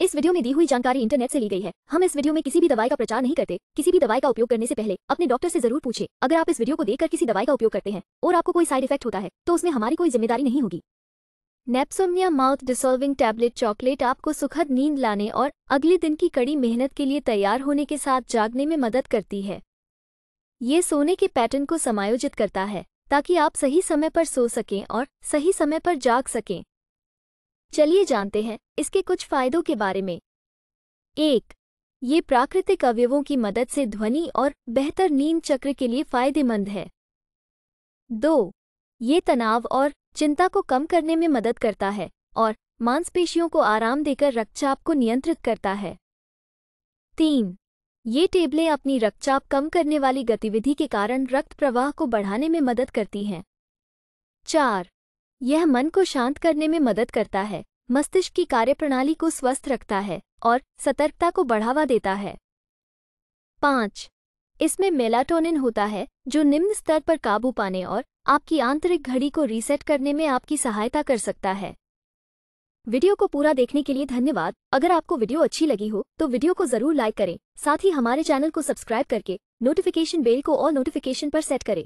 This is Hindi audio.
इस वीडियो में दी हुई जानकारी इंटरनेट से ली गई है हम इस वीडियो में किसी भी दवाई का प्रचार नहीं करते किसी भी दवाई का उपयोग करने से पहले अपने डॉक्टर से जरूर पूछे अगर आप इस वीडियो को देखकर किसी दवाई का उपयोग करते हैं और आपको कोई साइड इफेक्ट होता है तो उसमें हमारी कोई जिम्मेदारी नहीं होगी नेप्सोमिया माउथ डिसॉल्विंग टैबलेट चॉकलेट आपको सुखद नींद लाने और अगले दिन की कड़ी मेहनत के लिए तैयार होने के साथ जागने में मदद करती है ये सोने के पैटर्न को समायोजित करता है ताकि आप सही समय पर सो सकें और सही समय पर जाग सकें चलिए जानते हैं इसके कुछ फायदों के बारे में एक ये प्राकृतिक अवयवों की मदद से ध्वनि और बेहतर नींद चक्र के लिए फायदेमंद है दो ये तनाव और चिंता को कम करने में मदद करता है और मांसपेशियों को आराम देकर रक्तचाप को नियंत्रित करता है तीन ये टेबलें अपनी रक्तचाप कम करने वाली गतिविधि के कारण रक्त प्रवाह को बढ़ाने में मदद करती हैं चार यह मन को शांत करने में मदद करता है मस्तिष्क की कार्यप्रणाली को स्वस्थ रखता है और सतर्कता को बढ़ावा देता है पाँच इसमें मेलाटोनिन होता है जो निम्न स्तर पर काबू पाने और आपकी आंतरिक घड़ी को रीसेट करने में आपकी सहायता कर सकता है वीडियो को पूरा देखने के लिए धन्यवाद अगर आपको वीडियो अच्छी लगी हो तो वीडियो को जरूर लाइक करें साथ ही हमारे चैनल को सब्सक्राइब करके नोटिफिकेशन बेल को और नोटिफिकेशन पर सेट करें